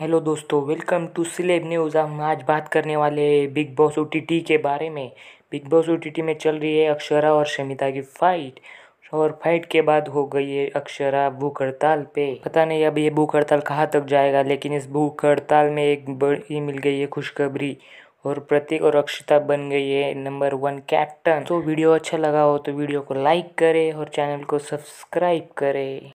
hello दोस्तों welcome to celeb news हम आज बात करने वाले बिग बॉस ओ के बारे में बिग बॉस ओ में चल रही है अक्षरा और शमिता की फाइट और फाइट के बाद हो गई है अक्षरा भूख हड़ताल पे पता नहीं अब ये भूख हड़ताल कहाँ तक जाएगा लेकिन इस भूख हड़ताल में एक बड़ी मिल गई है खुशखबरी और प्रतीक और अक्षिता बन गई है नंबर वन कैप्टन तो वीडियो अच्छा लगा हो तो वीडियो को लाइक करें और चैनल को सब्सक्राइब करें